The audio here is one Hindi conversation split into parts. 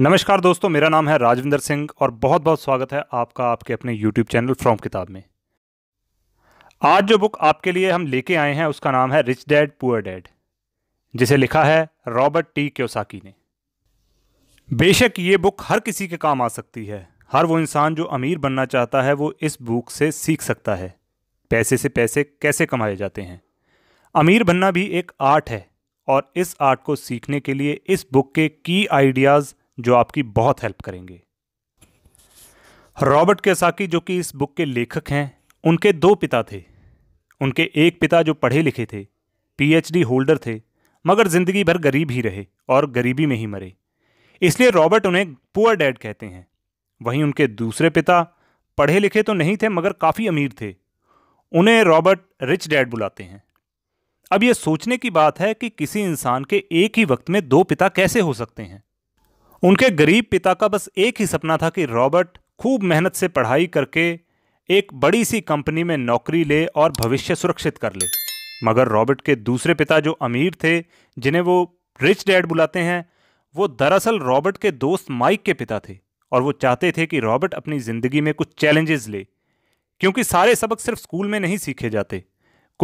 नमस्कार दोस्तों मेरा नाम है राजविंदर सिंह और बहुत बहुत स्वागत है आपका आपके अपने YouTube चैनल फ्रॉम किताब में आज जो बुक आपके लिए हम लेके आए हैं उसका नाम है रिच डैड पुअर डैड जिसे लिखा है रॉबर्ट टी क्योसाकी ने बेशक ये बुक हर किसी के काम आ सकती है हर वो इंसान जो अमीर बनना चाहता है वो इस बुक से सीख सकता है पैसे से पैसे कैसे कमाए जाते हैं अमीर बनना भी एक आर्ट है और इस आर्ट को सीखने के लिए इस बुक के की आइडियाज़ जो आपकी बहुत हेल्प करेंगे रॉबर्ट केसाकी जो कि इस बुक के लेखक हैं उनके दो पिता थे उनके एक पिता जो पढ़े लिखे थे पीएचडी होल्डर थे मगर ज़िंदगी भर गरीब ही रहे और गरीबी में ही मरे इसलिए रॉबर्ट उन्हें पुअर डैड कहते हैं वहीं उनके दूसरे पिता पढ़े लिखे तो नहीं थे मगर काफ़ी अमीर थे उन्हें रॉबर्ट रिच डैड बुलाते हैं अब ये सोचने की बात है कि किसी इंसान के एक ही वक्त में दो पिता कैसे हो सकते हैं उनके गरीब पिता का बस एक ही सपना था कि रॉबर्ट खूब मेहनत से पढ़ाई करके एक बड़ी सी कंपनी में नौकरी ले और भविष्य सुरक्षित कर ले मगर रॉबर्ट के दूसरे पिता जो अमीर थे जिन्हें वो रिच डैड बुलाते हैं वो दरअसल रॉबर्ट के दोस्त माइक के पिता थे और वो चाहते थे कि रॉबर्ट अपनी ज़िंदगी में कुछ चैलेंजेस ले क्योंकि सारे सबक सिर्फ स्कूल में नहीं सीखे जाते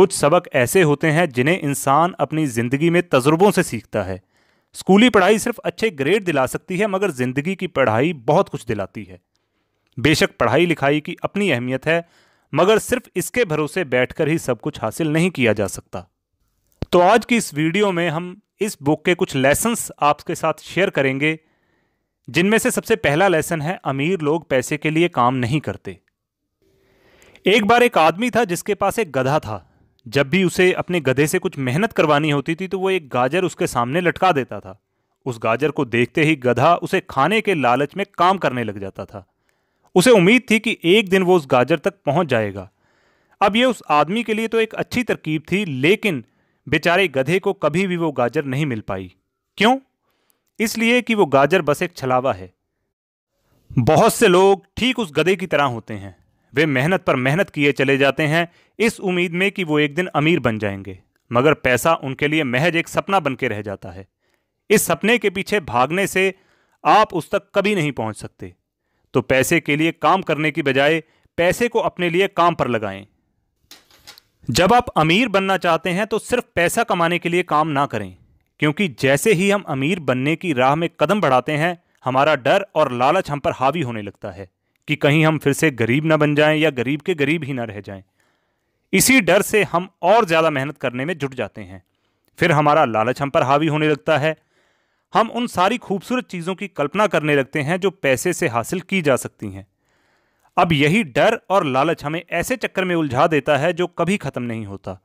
कुछ सबक ऐसे होते हैं जिन्हें इंसान अपनी ज़िंदगी में तजुर्बों से सीखता है स्कूली पढ़ाई सिर्फ अच्छे ग्रेड दिला सकती है मगर ज़िंदगी की पढ़ाई बहुत कुछ दिलाती है बेशक पढ़ाई लिखाई की अपनी अहमियत है मगर सिर्फ इसके भरोसे बैठकर ही सब कुछ हासिल नहीं किया जा सकता तो आज की इस वीडियो में हम इस बुक के कुछ लेसन्स आपके साथ शेयर करेंगे जिनमें से सबसे पहला लेसन है अमीर लोग पैसे के लिए काम नहीं करते एक बार एक आदमी था जिसके पास एक गधा था जब भी उसे अपने गधे से कुछ मेहनत करवानी होती थी तो वो एक गाजर उसके सामने लटका देता था उस गाजर को देखते ही गधा उसे खाने के लालच में काम करने लग जाता था उसे उम्मीद थी कि एक दिन वो उस गाजर तक पहुंच जाएगा अब ये उस आदमी के लिए तो एक अच्छी तरकीब थी लेकिन बेचारे गधे को कभी भी वो गाजर नहीं मिल पाई क्यों इसलिए कि वो गाजर बस एक छलावा है बहुत से लोग ठीक उस गधे की तरह होते हैं वे मेहनत पर मेहनत किए चले जाते हैं इस उम्मीद में कि वो एक दिन अमीर बन जाएंगे मगर पैसा उनके लिए महज एक सपना बन के रह जाता है इस सपने के पीछे भागने से आप उस तक कभी नहीं पहुंच सकते तो पैसे के लिए काम करने की बजाय पैसे को अपने लिए काम पर लगाएं जब आप अमीर बनना चाहते हैं तो सिर्फ पैसा कमाने के लिए काम ना करें क्योंकि जैसे ही हम अमीर बनने की राह में कदम बढ़ाते हैं हमारा डर और लालच हम पर हावी होने लगता है कि कहीं हम फिर से गरीब ना बन जाएं या गरीब के गरीब ही ना रह जाएं इसी डर से हम और ज़्यादा मेहनत करने में जुट जाते हैं फिर हमारा लालच हम पर हावी होने लगता है हम उन सारी खूबसूरत चीज़ों की कल्पना करने लगते हैं जो पैसे से हासिल की जा सकती हैं अब यही डर और लालच हमें ऐसे चक्कर में उलझा देता है जो कभी ख़त्म नहीं होता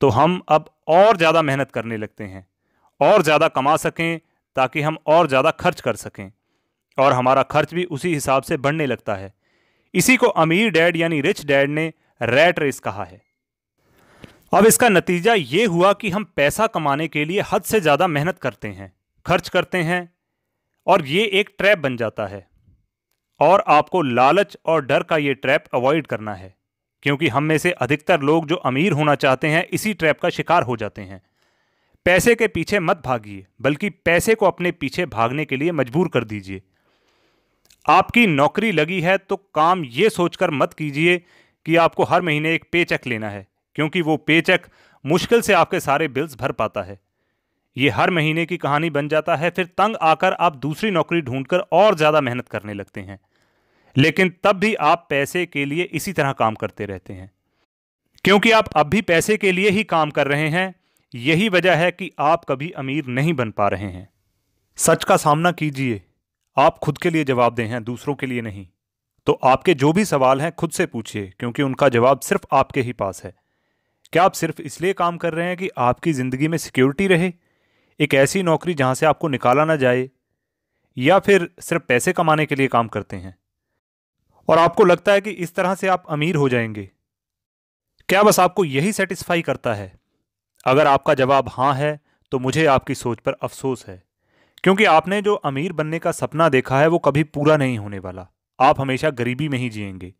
तो हम अब और ज़्यादा मेहनत करने लगते हैं और ज़्यादा कमा सकें ताकि हम और ज़्यादा खर्च कर सकें और हमारा खर्च भी उसी हिसाब से बढ़ने लगता है इसी को अमीर डैड यानी रिच डैड ने रेट रेस कहा है अब इसका नतीजा ये हुआ कि हम पैसा कमाने के लिए हद से ज़्यादा मेहनत करते हैं खर्च करते हैं और ये एक ट्रैप बन जाता है और आपको लालच और डर का ये ट्रैप अवॉइड करना है क्योंकि हम में से अधिकतर लोग जो अमीर होना चाहते हैं इसी ट्रैप का शिकार हो जाते हैं पैसे के पीछे मत भागिए बल्कि पैसे को अपने पीछे भागने के लिए मजबूर कर दीजिए आपकी नौकरी लगी है तो काम ये सोचकर मत कीजिए कि आपको हर महीने एक पे चेक लेना है क्योंकि वो पे चेक मुश्किल से आपके सारे बिल्स भर पाता है ये हर महीने की कहानी बन जाता है फिर तंग आकर आप दूसरी नौकरी ढूंढकर और ज़्यादा मेहनत करने लगते हैं लेकिन तब भी आप पैसे के लिए इसी तरह काम करते रहते हैं क्योंकि आप अब भी पैसे के लिए ही काम कर रहे हैं यही वजह है कि आप कभी अमीर नहीं बन पा रहे हैं सच का सामना कीजिए आप खुद के लिए जवाब दें हैं दूसरों के लिए नहीं तो आपके जो भी सवाल हैं खुद से पूछिए क्योंकि उनका जवाब सिर्फ आपके ही पास है क्या आप सिर्फ इसलिए काम कर रहे हैं कि आपकी ज़िंदगी में सिक्योरिटी रहे एक ऐसी नौकरी जहां से आपको निकाला ना जाए या फिर सिर्फ पैसे कमाने के लिए काम करते हैं और आपको लगता है कि इस तरह से आप अमीर हो जाएंगे क्या बस आपको यही सेटिस्फाई करता है अगर आपका जवाब हाँ है तो मुझे आपकी सोच पर अफसोस है क्योंकि आपने जो अमीर बनने का सपना देखा है वो कभी पूरा नहीं होने वाला आप हमेशा गरीबी में ही जिएंगे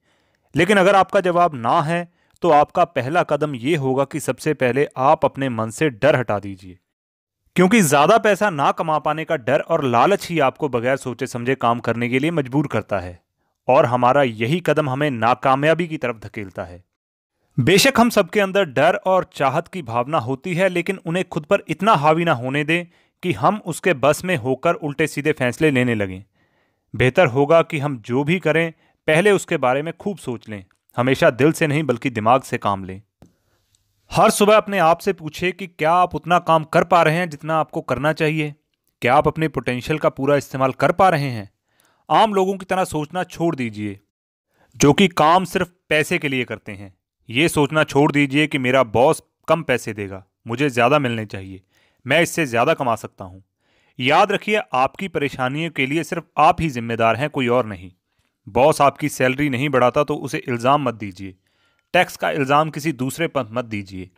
लेकिन अगर आपका जवाब ना है तो आपका पहला कदम ये होगा कि सबसे पहले आप अपने मन से डर हटा दीजिए क्योंकि ज़्यादा पैसा ना कमा पाने का डर और लालच ही आपको बगैर सोचे समझे काम करने के लिए मजबूर करता है और हमारा यही कदम हमें नाकामयाबी की तरफ धकेलता है बेशक हम सबके अंदर डर और चाहत की भावना होती है लेकिन उन्हें खुद पर इतना हावी ना होने दें कि हम उसके बस में होकर उल्टे सीधे फैसले लेने लगें बेहतर होगा कि हम जो भी करें पहले उसके बारे में खूब सोच लें हमेशा दिल से नहीं बल्कि दिमाग से काम लें हर सुबह अपने आप से पूछे कि क्या आप उतना काम कर पा रहे हैं जितना आपको करना चाहिए क्या आप अपने पोटेंशियल का पूरा इस्तेमाल कर पा रहे हैं आम लोगों की तरह सोचना छोड़ दीजिए जो कि काम सिर्फ पैसे के लिए करते हैं ये सोचना छोड़ दीजिए कि मेरा बॉस कम पैसे देगा मुझे ज़्यादा मिलने चाहिए मैं इससे ज़्यादा कमा सकता हूँ याद रखिए आपकी परेशानियों के लिए सिर्फ आप ही जिम्मेदार हैं कोई और नहीं बॉस आपकी सैलरी नहीं बढ़ाता तो उसे इल्ज़ाम मत दीजिए टैक्स का इल्ज़ाम किसी दूसरे पर मत दीजिए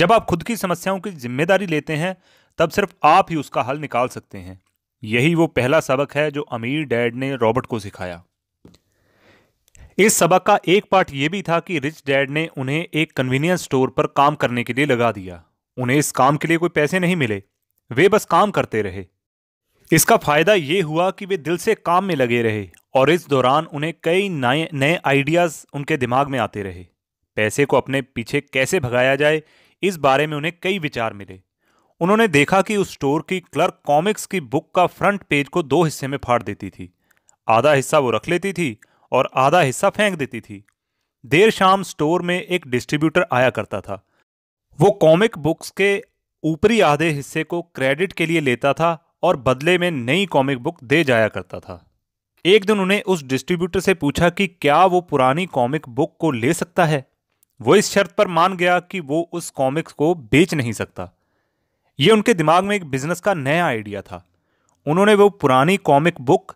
जब आप खुद की समस्याओं की जिम्मेदारी लेते हैं तब सिर्फ आप ही उसका हल निकाल सकते हैं यही वो पहला सबक है जो अमीर डैड ने रॉबर्ट को सिखाया इस सबक का एक पार्ट यह भी था कि रिच डैड ने उन्हें एक कन्वीनियंस स्टोर पर काम करने के लिए लगा दिया उन्हें इस काम के लिए कोई पैसे नहीं मिले वे बस काम करते रहे इसका फायदा ये हुआ कि वे दिल से काम में लगे रहे और इस दौरान उन्हें कई नए नए आइडियाज़ उनके दिमाग में आते रहे पैसे को अपने पीछे कैसे भगाया जाए इस बारे में उन्हें कई विचार मिले उन्होंने देखा कि उस स्टोर की क्लर्क कॉमिक्स की बुक का फ्रंट पेज को दो हिस्से में फाड़ देती थी आधा हिस्सा वो रख लेती थी और आधा हिस्सा फेंक देती थी देर शाम स्टोर में एक डिस्ट्रीब्यूटर आया करता था वो कॉमिक बुक्स के ऊपरी आधे हिस्से को क्रेडिट के लिए लेता था और बदले में नई कॉमिक बुक दे जाया करता था एक दिन उन्हें उस डिस्ट्रीब्यूटर से पूछा कि क्या वो पुरानी कॉमिक बुक को ले सकता है वो इस शर्त पर मान गया कि वो उस कॉमिक्स को बेच नहीं सकता ये उनके दिमाग में एक बिजनेस का नया आइडिया था उन्होंने वो पुरानी कॉमिक बुक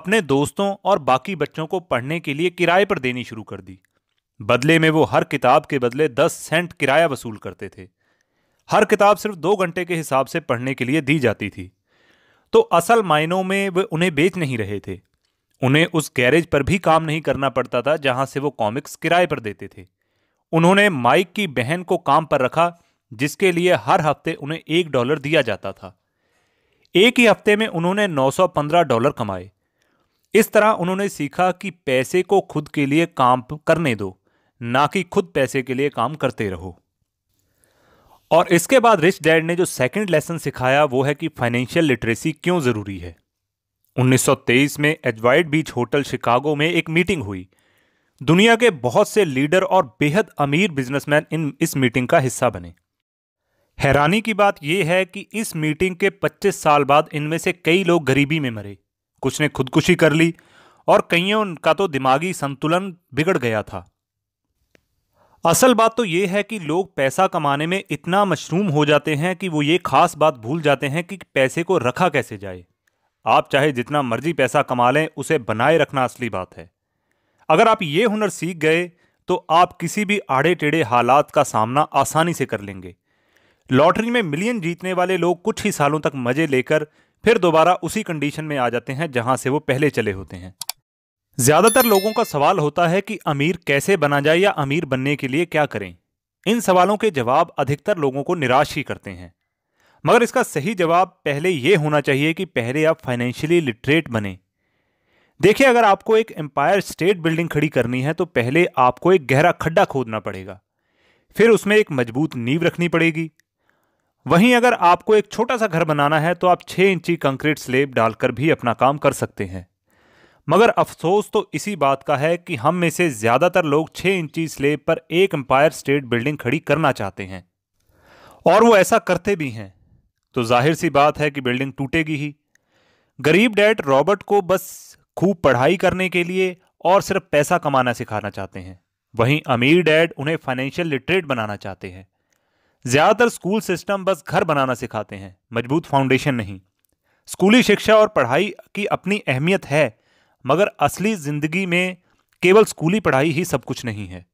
अपने दोस्तों और बाकी बच्चों को पढ़ने के लिए किराए पर देनी शुरू कर दी बदले में वो हर किताब के बदले दस सेंट किराया वसूल करते थे हर किताब सिर्फ दो घंटे के हिसाब से पढ़ने के लिए दी जाती थी तो असल मायनों में वे उन्हें बेच नहीं रहे थे उन्हें उस गैरेज पर भी काम नहीं करना पड़ता था जहां से वो कॉमिक्स किराए पर देते थे उन्होंने माइक की बहन को काम पर रखा जिसके लिए हर हफ्ते उन्हें एक डॉलर दिया जाता था एक ही हफ्ते में उन्होंने 915 डॉलर कमाए इस तरह उन्होंने सीखा कि पैसे को खुद के लिए काम करने दो ना कि खुद पैसे के लिए काम करते रहो और इसके बाद रिच डैड ने जो सेकंड लेसन सिखाया वो है कि फाइनेंशियल लिटरेसी क्यों ज़रूरी है 1923 में एडवाइड बीच होटल शिकागो में एक मीटिंग हुई दुनिया के बहुत से लीडर और बेहद अमीर बिजनेसमैन इन इस मीटिंग का हिस्सा बने हैरानी की बात यह है कि इस मीटिंग के 25 साल बाद इनमें से कई लोग गरीबी में मरे कुछ ने खुदकुशी कर ली और कईयों का तो दिमागी संतुलन बिगड़ गया था असल बात तो ये है कि लोग पैसा कमाने में इतना मशरूम हो जाते हैं कि वो ये खास बात भूल जाते हैं कि पैसे को रखा कैसे जाए आप चाहे जितना मर्जी पैसा कमा लें उसे बनाए रखना असली बात है अगर आप ये हुनर सीख गए तो आप किसी भी आड़े टेढ़े हालात का सामना आसानी से कर लेंगे लॉटरी में मिलियन जीतने वाले लोग कुछ ही सालों तक मज़े लेकर फिर दोबारा उसी कंडीशन में आ जाते हैं जहां से वो पहले चले होते हैं ज्यादातर लोगों का सवाल होता है कि अमीर कैसे बना जाए या अमीर बनने के लिए क्या करें इन सवालों के जवाब अधिकतर लोगों को निराश ही करते हैं मगर इसका सही जवाब पहले ये होना चाहिए कि पहले आप फाइनेंशियली लिटरेट बने देखिए अगर आपको एक एम्पायर स्टेट बिल्डिंग खड़ी करनी है तो पहले आपको एक गहरा खड्डा खोदना पड़ेगा फिर उसमें एक मजबूत नींव रखनी पड़ेगी वहीं अगर आपको एक छोटा सा घर बनाना है तो आप छः इंची कंक्रीट स्लेब डालकर भी अपना काम कर सकते हैं मगर अफसोस तो इसी बात का है कि हम में से ज़्यादातर लोग छः इंची स्लेब पर एक एम्पायर स्टेट बिल्डिंग खड़ी करना चाहते हैं और वो ऐसा करते भी हैं तो जाहिर सी बात है कि बिल्डिंग टूटेगी ही गरीब डैड रॉबर्ट को बस खूब पढ़ाई करने के लिए और सिर्फ पैसा कमाना सिखाना चाहते हैं वहीं अमीर डैड उन्हें फाइनेंशियल लिटरेट बनाना चाहते हैं ज़्यादातर स्कूल सिस्टम बस घर बनाना सिखाते हैं मजबूत फाउंडेशन नहीं स्कूली शिक्षा और पढ़ाई की अपनी अहमियत है मगर असली जिंदगी में केवल स्कूली पढ़ाई ही सब कुछ नहीं है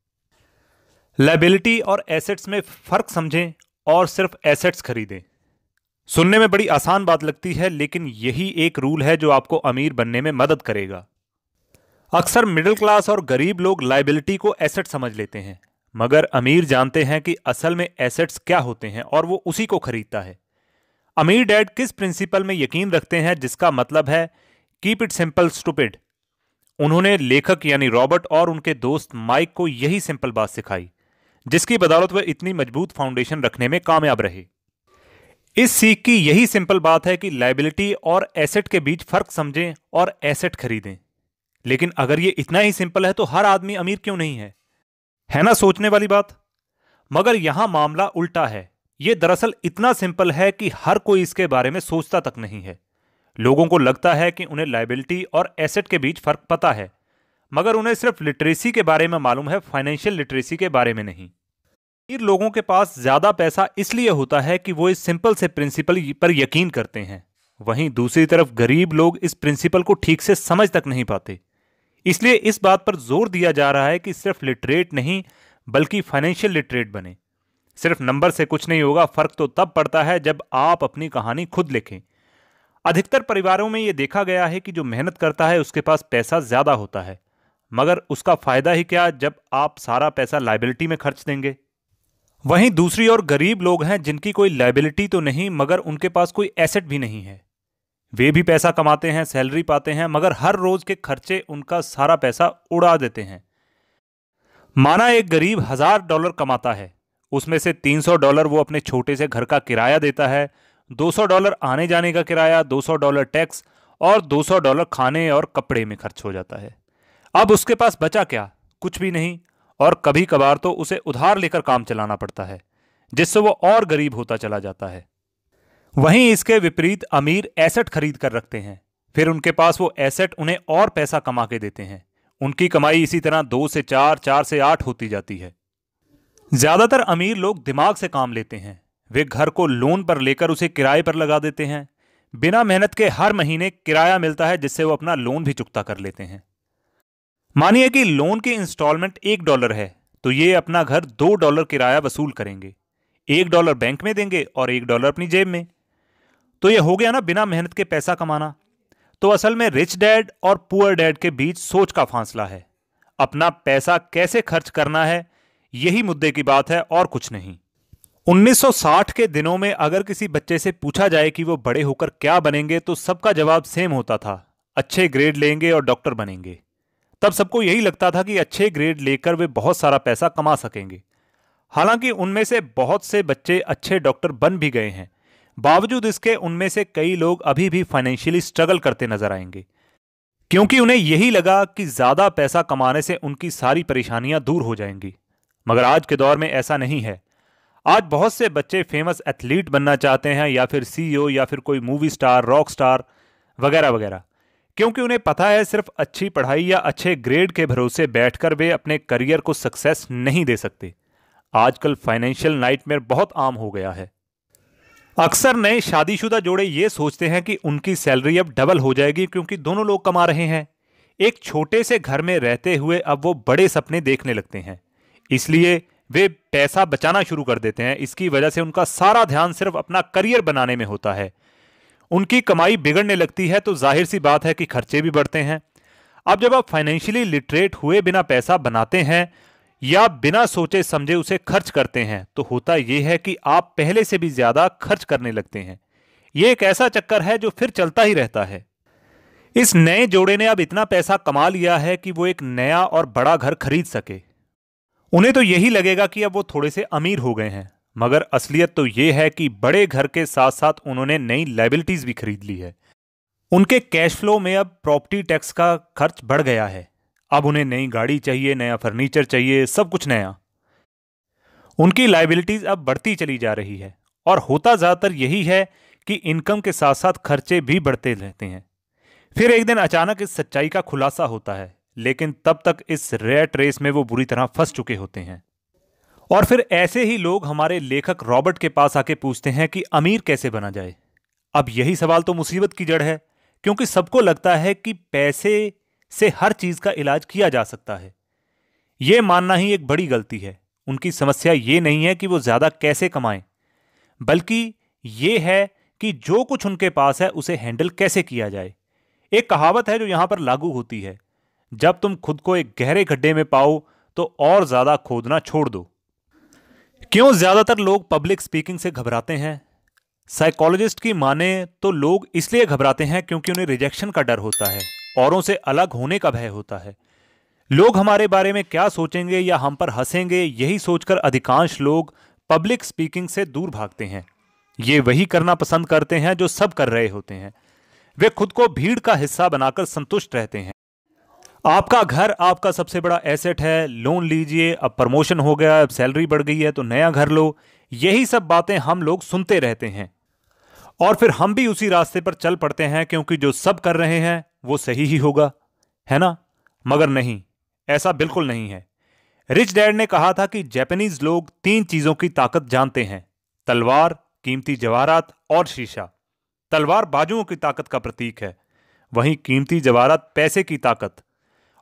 लाइबिलिटी और एसेट्स में फ़र्क समझें और सिर्फ एसेट्स खरीदें सुनने में बड़ी आसान बात लगती है लेकिन यही एक रूल है जो आपको अमीर बनने में मदद करेगा अक्सर मिडिल क्लास और गरीब लोग लाइबिलिटी को एसेट समझ लेते हैं मगर अमीर जानते हैं कि असल में एसेट्स क्या होते हैं और वो उसी को खरीदता है अमीर डैड किस प्रिंसिपल में यकीन रखते हैं जिसका मतलब है कीप इट सिंपल स्टूपिड उन्होंने लेखक यानी रॉबर्ट और उनके दोस्त माइक को यही सिंपल बात सिखाई जिसकी बदौलत वह इतनी मजबूत फाउंडेशन रखने में कामयाब रहे इस सीख की यही सिंपल बात है कि लाइबिलिटी और एसेट के बीच फर्क समझें और एसेट खरीदें लेकिन अगर यह इतना ही सिंपल है तो हर आदमी अमीर क्यों नहीं है है ना सोचने वाली बात मगर यहां मामला उल्टा है यह दरअसल इतना सिंपल है कि हर कोई इसके बारे में सोचता तक नहीं है लोगों को लगता है कि उन्हें लाइबिलिटी और एसेट के बीच फर्क पता है मगर उन्हें सिर्फ लिटरेसी के बारे में मालूम है फाइनेंशियल लिटरेसी के बारे में नहीं अमीर लोगों के पास ज़्यादा पैसा इसलिए होता है कि वो इस सिंपल से प्रिंसिपल पर यकीन करते हैं वहीं दूसरी तरफ गरीब लोग इस प्रिंसिपल को ठीक से समझ तक नहीं पाते इसलिए इस बात पर जोर दिया जा रहा है कि सिर्फ लिटरेट नहीं बल्कि फाइनेंशियल लिटरेट बने सिर्फ नंबर से कुछ नहीं होगा फ़र्क तो तब पड़ता है जब आप अपनी कहानी खुद लिखें अधिकतर परिवारों में ये देखा गया है कि जो मेहनत करता है उसके पास पैसा ज़्यादा होता है मगर उसका फ़ायदा ही क्या जब आप सारा पैसा लाइबिलिटी में खर्च देंगे वहीं दूसरी ओर गरीब लोग हैं जिनकी कोई लाइबिलिटी तो नहीं मगर उनके पास कोई एसेट भी नहीं है वे भी पैसा कमाते हैं सैलरी पाते हैं मगर हर रोज के खर्चे उनका सारा पैसा उड़ा देते हैं माना एक गरीब हजार डॉलर कमाता है उसमें से 300 डॉलर वो अपने छोटे से घर का किराया देता है 200 डॉलर आने जाने का किराया 200 डॉलर टैक्स और 200 डॉलर खाने और कपड़े में खर्च हो जाता है अब उसके पास बचा क्या कुछ भी नहीं और कभी कभार तो उसे उधार लेकर काम चलाना पड़ता है जिससे वो और गरीब होता चला जाता है वहीं इसके विपरीत अमीर एसेट खरीद कर रखते हैं फिर उनके पास वो एसेट उन्हें और पैसा कमा के देते हैं उनकी कमाई इसी तरह दो से चार चार से आठ होती जाती है ज़्यादातर अमीर लोग दिमाग से काम लेते हैं वे घर को लोन पर लेकर उसे किराए पर लगा देते हैं बिना मेहनत के हर महीने किराया मिलता है जिससे वो अपना लोन भी चुकता कर लेते हैं मानिए कि लोन की इंस्टॉलमेंट एक डॉलर है तो ये अपना घर दो डॉलर किराया वसूल करेंगे एक डॉलर बैंक में देंगे और एक डॉलर अपनी जेब में तो ये हो गया ना बिना मेहनत के पैसा कमाना तो असल में रिच डैड और पुअर डैड के बीच सोच का फासला है अपना पैसा कैसे खर्च करना है यही मुद्दे की बात है और कुछ नहीं 1960 के दिनों में अगर किसी बच्चे से पूछा जाए कि वो बड़े होकर क्या बनेंगे तो सबका जवाब सेम होता था अच्छे ग्रेड लेंगे और डॉक्टर बनेंगे तब सबको यही लगता था कि अच्छे ग्रेड लेकर वे बहुत सारा पैसा कमा सकेंगे हालांकि उनमें से बहुत से बच्चे अच्छे डॉक्टर बन भी गए हैं बावजूद इसके उनमें से कई लोग अभी भी फाइनेंशियली स्ट्रगल करते नजर आएंगे क्योंकि उन्हें यही लगा कि ज़्यादा पैसा कमाने से उनकी सारी परेशानियां दूर हो जाएंगी मगर आज के दौर में ऐसा नहीं है आज बहुत से बच्चे फेमस एथलीट बनना चाहते हैं या फिर सीईओ e या फिर कोई मूवी स्टार रॉक स्टार वगैरह वगैरह क्योंकि उन्हें पता है सिर्फ अच्छी पढ़ाई या अच्छे ग्रेड के भरोसे बैठकर वे अपने करियर को सक्सेस नहीं दे सकते आजकल फाइनेंशियल नाइट बहुत आम हो गया है अक्सर नए शादीशुदा जोड़े ये सोचते हैं कि उनकी सैलरी अब डबल हो जाएगी क्योंकि दोनों लोग कमा रहे हैं एक छोटे से घर में रहते हुए अब वो बड़े सपने देखने लगते हैं इसलिए वे पैसा बचाना शुरू कर देते हैं इसकी वजह से उनका सारा ध्यान सिर्फ अपना करियर बनाने में होता है उनकी कमाई बिगड़ने लगती है तो जाहिर सी बात है कि खर्चे भी बढ़ते हैं अब जब आप फाइनेंशियली लिटरेट हुए बिना पैसा बनाते हैं या बिना सोचे समझे उसे खर्च करते हैं तो होता यह है कि आप पहले से भी ज़्यादा खर्च करने लगते हैं ये एक ऐसा चक्कर है जो फिर चलता ही रहता है इस नए जोड़े ने अब इतना पैसा कमा लिया है कि वो एक नया और बड़ा घर खरीद सके उन्हें तो यही लगेगा कि अब वो थोड़े से अमीर हो गए हैं मगर असलियत तो ये है कि बड़े घर के साथ साथ उन्होंने नई लाइबिलिटीज़ भी खरीद ली है उनके कैश फ्लो में अब प्रॉपर्टी टैक्स का खर्च बढ़ गया है अब उन्हें नई गाड़ी चाहिए नया फर्नीचर चाहिए सब कुछ नया उनकी लाइबिलिटीज़ अब बढ़ती चली जा रही है और होता ज़्यादातर यही है कि इनकम के साथ साथ खर्चे भी बढ़ते रहते हैं फिर एक दिन अचानक इस सच्चाई का खुलासा होता है लेकिन तब तक इस रेट रेस में वो बुरी तरह फंस चुके होते हैं और फिर ऐसे ही लोग हमारे लेखक रॉबर्ट के पास आके पूछते हैं कि अमीर कैसे बना जाए अब यही सवाल तो मुसीबत की जड़ है क्योंकि सबको लगता है कि पैसे से हर चीज़ का इलाज किया जा सकता है यह मानना ही एक बड़ी गलती है उनकी समस्या ये नहीं है कि वो ज़्यादा कैसे कमाएं बल्कि ये है कि जो कुछ उनके पास है उसे हैंडल कैसे किया जाए एक कहावत है जो यहां पर लागू होती है जब तुम खुद को एक गहरे गड्ढे में पाओ तो और ज़्यादा खोदना छोड़ दो क्यों ज़्यादातर लोग पब्लिक स्पीकिंग से घबराते हैं साइकोलॉजिस्ट की माने तो लोग इसलिए घबराते हैं क्योंकि उन्हें रिजेक्शन का डर होता है औरों से अलग होने का भय होता है लोग हमारे बारे में क्या सोचेंगे या हम पर हंसेंगे यही सोचकर अधिकांश लोग पब्लिक स्पीकिंग से दूर भागते हैं ये वही करना पसंद करते हैं जो सब कर रहे होते हैं वे खुद को भीड़ का हिस्सा बनाकर संतुष्ट रहते हैं आपका घर आपका सबसे बड़ा एसेट है लोन लीजिए अब प्रमोशन हो गया अब सैलरी बढ़ गई है तो नया घर लो यही सब बातें हम लोग सुनते रहते हैं और फिर हम भी उसी रास्ते पर चल पड़ते हैं क्योंकि जो सब कर रहे हैं वो सही ही होगा है ना मगर नहीं ऐसा बिल्कुल नहीं है रिच डैड ने कहा था कि जैपनीज लोग तीन चीज़ों की ताकत जानते हैं तलवार कीमती जवाहरात और शीशा तलवार बाजुओं की ताकत का प्रतीक है वहीं कीमती जवाहरात पैसे की ताकत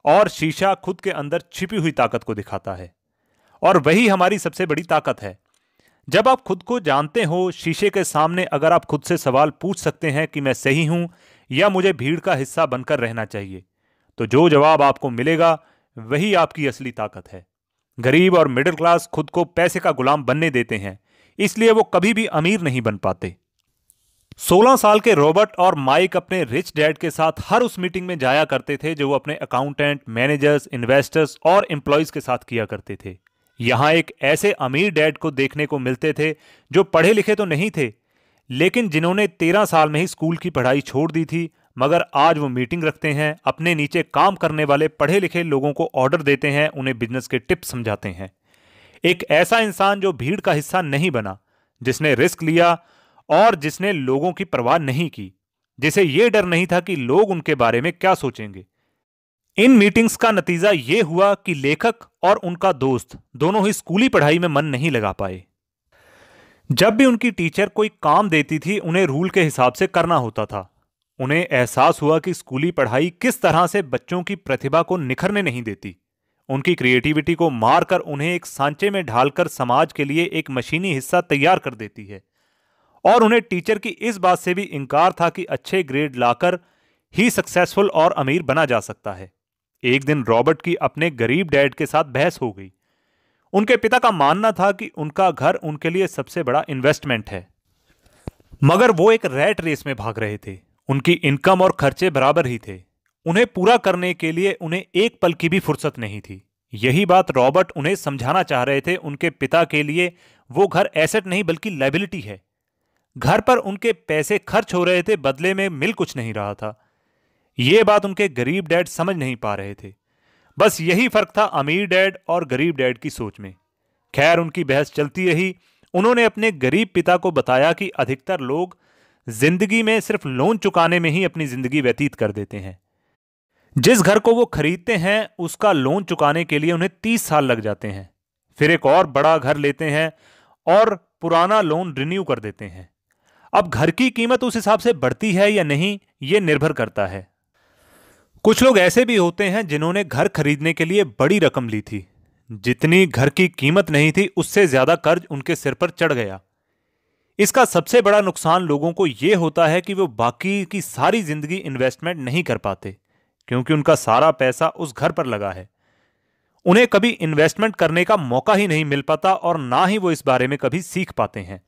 और शीशा खुद के अंदर छिपी हुई ताकत को दिखाता है और वही हमारी सबसे बड़ी ताकत है जब आप खुद को जानते हो शीशे के सामने अगर आप खुद से सवाल पूछ सकते हैं कि मैं सही हूं या मुझे भीड़ का हिस्सा बनकर रहना चाहिए तो जो जवाब आपको मिलेगा वही आपकी असली ताकत है गरीब और मिडिल क्लास खुद को पैसे का गुलाम बनने देते हैं इसलिए वो कभी भी अमीर नहीं बन पाते 16 साल के रॉबर्ट और माइक अपने रिच डैड के साथ हर उस मीटिंग में जाया करते थे जो वो अपने अकाउंटेंट मैनेजर्स इन्वेस्टर्स और एम्प्लॉयज़ के साथ किया करते थे यहां एक ऐसे अमीर डैड को देखने को मिलते थे जो पढ़े लिखे तो नहीं थे लेकिन जिन्होंने तेरह साल में ही स्कूल की पढ़ाई छोड़ दी थी मगर आज वो मीटिंग रखते हैं अपने नीचे काम करने वाले पढ़े लिखे लोगों को ऑर्डर देते हैं उन्हें बिजनेस के टिप्स समझाते हैं एक ऐसा इंसान जो भीड़ का हिस्सा नहीं बना जिसने रिस्क लिया और जिसने लोगों की परवाह नहीं की जिसे यह डर नहीं था कि लोग उनके बारे में क्या सोचेंगे इन मीटिंग्स का नतीजा ये हुआ कि लेखक और उनका दोस्त दोनों ही स्कूली पढ़ाई में मन नहीं लगा पाए जब भी उनकी टीचर कोई काम देती थी उन्हें रूल के हिसाब से करना होता था उन्हें एहसास हुआ कि स्कूली पढ़ाई किस तरह से बच्चों की प्रतिभा को निखरने नहीं देती उनकी क्रिएटिविटी को मारकर उन्हें एक सांचे में ढालकर समाज के लिए एक मशीनी हिस्सा तैयार कर देती है और उन्हें टीचर की इस बात से भी इनकार था कि अच्छे ग्रेड लाकर ही सक्सेसफुल और अमीर बना जा सकता है एक दिन रॉबर्ट की अपने गरीब डैड के साथ बहस हो गई उनके पिता का मानना था कि उनका घर उनके लिए सबसे बड़ा इन्वेस्टमेंट है मगर वो एक रैट रेस में भाग रहे थे उनकी इनकम और खर्चे बराबर ही थे उन्हें पूरा करने के लिए उन्हें एक पल की भी फुर्सत नहीं थी यही बात रॉबर्ट उन्हें समझाना चाह रहे थे उनके पिता के लिए वो घर एसेट नहीं बल्कि लाइबिलिटी है घर पर उनके पैसे खर्च हो रहे थे बदले में मिल कुछ नहीं रहा था ये बात उनके गरीब डैड समझ नहीं पा रहे थे बस यही फर्क था अमीर डैड और गरीब डैड की सोच में खैर उनकी बहस चलती रही उन्होंने अपने गरीब पिता को बताया कि अधिकतर लोग जिंदगी में सिर्फ लोन चुकाने में ही अपनी जिंदगी व्यतीत कर देते हैं जिस घर को वो खरीदते हैं उसका लोन चुकाने के लिए उन्हें तीस साल लग जाते हैं फिर एक और बड़ा घर लेते हैं और पुराना लोन रिन्यू कर देते हैं अब घर की कीमत उस हिसाब से बढ़ती है या नहीं ये निर्भर करता है कुछ लोग ऐसे भी होते हैं जिन्होंने घर खरीदने के लिए बड़ी रकम ली थी जितनी घर की कीमत नहीं थी उससे ज़्यादा कर्ज उनके सिर पर चढ़ गया इसका सबसे बड़ा नुकसान लोगों को यह होता है कि वो बाकी की सारी ज़िंदगी इन्वेस्टमेंट नहीं कर पाते क्योंकि उनका सारा पैसा उस घर पर लगा है उन्हें कभी इन्वेस्टमेंट करने का मौका ही नहीं मिल पाता और ना ही वो इस बारे में कभी सीख पाते हैं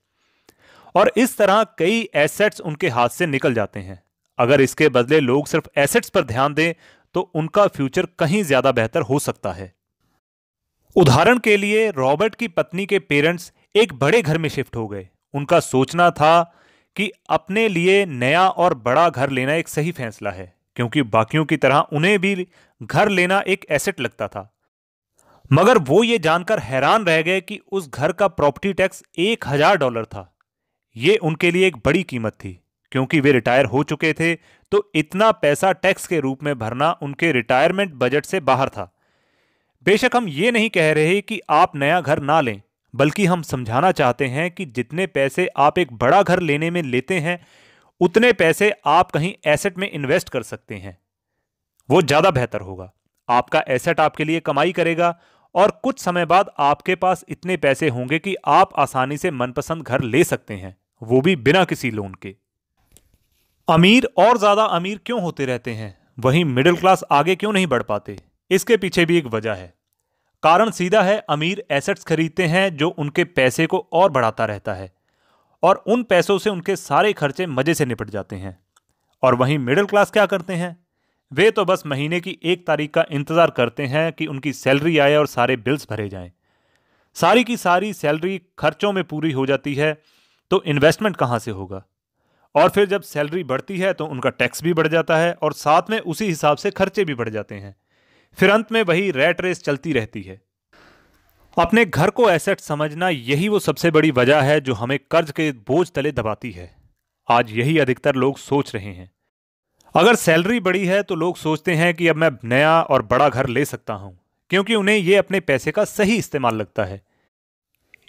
और इस तरह कई एसेट्स उनके हाथ से निकल जाते हैं अगर इसके बदले लोग सिर्फ एसेट्स पर ध्यान दें तो उनका फ्यूचर कहीं ज्यादा बेहतर हो सकता है उदाहरण के लिए रॉबर्ट की पत्नी के पेरेंट्स एक बड़े घर में शिफ्ट हो गए उनका सोचना था कि अपने लिए नया और बड़ा घर लेना एक सही फैसला है क्योंकि बाकियों की तरह उन्हें भी घर लेना एक एसेट लगता था मगर वो ये जानकर हैरान रह गए कि उस घर का प्रॉपर्टी टैक्स एक हजार डॉलर था ये उनके लिए एक बड़ी कीमत थी क्योंकि वे रिटायर हो चुके थे तो इतना पैसा टैक्स के रूप में भरना उनके रिटायरमेंट बजट से बाहर था बेशक हम ये नहीं कह रहे कि आप नया घर ना लें बल्कि हम समझाना चाहते हैं कि जितने पैसे आप एक बड़ा घर लेने में लेते हैं उतने पैसे आप कहीं एसेट में इन्वेस्ट कर सकते हैं वो ज़्यादा बेहतर होगा आपका एसेट आपके लिए कमाई करेगा और कुछ समय बाद आपके पास इतने पैसे होंगे कि आप आसानी से मनपसंद घर ले सकते हैं वो भी बिना किसी लोन के अमीर और ज़्यादा अमीर क्यों होते रहते हैं वहीं मिडिल क्लास आगे क्यों नहीं बढ़ पाते इसके पीछे भी एक वजह है कारण सीधा है अमीर एसेट्स खरीदते हैं जो उनके पैसे को और बढ़ाता रहता है और उन पैसों से उनके सारे खर्चे मज़े से निपट जाते हैं और वहीं मिडिल क्लास क्या करते हैं वे तो बस महीने की एक तारीख का इंतज़ार करते हैं कि उनकी सैलरी आए और सारे बिल्स भरे जाएं। सारी की सारी सैलरी खर्चों में पूरी हो जाती है तो इन्वेस्टमेंट कहाँ से होगा और फिर जब सैलरी बढ़ती है तो उनका टैक्स भी बढ़ जाता है और साथ में उसी हिसाब से खर्चे भी बढ़ जाते हैं फिर अंत में वही रेट रेस चलती रहती है अपने घर को एसेट समझना यही वो सबसे बड़ी वजह है जो हमें कर्ज के बोझ तले दबाती है आज यही अधिकतर लोग सोच रहे हैं अगर सैलरी बड़ी है तो लोग सोचते हैं कि अब मैं नया और बड़ा घर ले सकता हूं क्योंकि उन्हें ये अपने पैसे का सही इस्तेमाल लगता है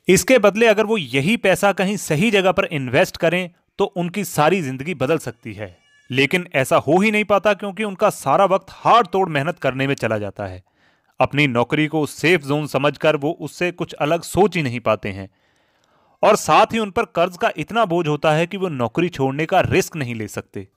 इसके बदले अगर वो यही पैसा कहीं सही जगह पर इन्वेस्ट करें तो उनकी सारी जिंदगी बदल सकती है लेकिन ऐसा हो ही नहीं पाता क्योंकि उनका सारा वक्त हार तोड़ मेहनत करने में चला जाता है अपनी नौकरी को सेफ जोन समझकर वो उससे कुछ अलग सोच ही नहीं पाते हैं और साथ ही उन पर कर्ज का इतना बोझ होता है कि वो नौकरी छोड़ने का रिस्क नहीं ले सकते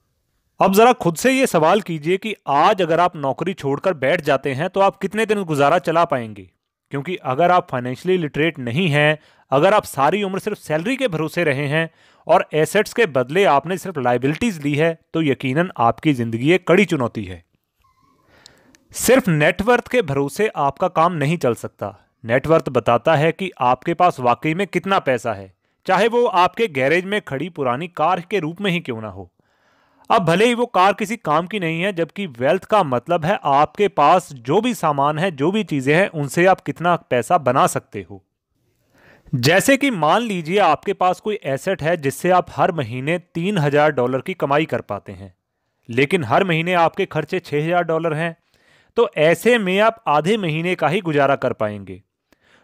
अब जरा खुद से ये सवाल कीजिए कि आज अगर आप नौकरी छोड़कर बैठ जाते हैं तो आप कितने दिन गुजारा चला पाएंगे क्योंकि अगर आप फाइनेंशियली लिटरेट नहीं हैं अगर आप सारी उम्र सिर्फ सैलरी के भरोसे रहे हैं और एसेट्स के बदले आपने सिर्फ लाइबिलिटीज़ ली है तो यकीनन आपकी ज़िंदगी एक कड़ी चुनौती है सिर्फ नेटवर्थ के भरोसे आपका काम नहीं चल सकता नेटवर्थ बताता है कि आपके पास वाकई में कितना पैसा है चाहे वो आपके गैरेज में खड़ी पुरानी कार के रूप में ही क्यों ना हो अब भले ही वो कार किसी काम की नहीं है जबकि वेल्थ का मतलब है आपके पास जो भी सामान है जो भी चीज़ें हैं उनसे आप कितना पैसा बना सकते हो जैसे कि मान लीजिए आपके पास कोई एसेट है जिससे आप हर महीने तीन हज़ार डॉलर की कमाई कर पाते हैं लेकिन हर महीने आपके खर्चे छः हज़ार डॉलर हैं तो ऐसे में आप आधे महीने का ही गुजारा कर पाएंगे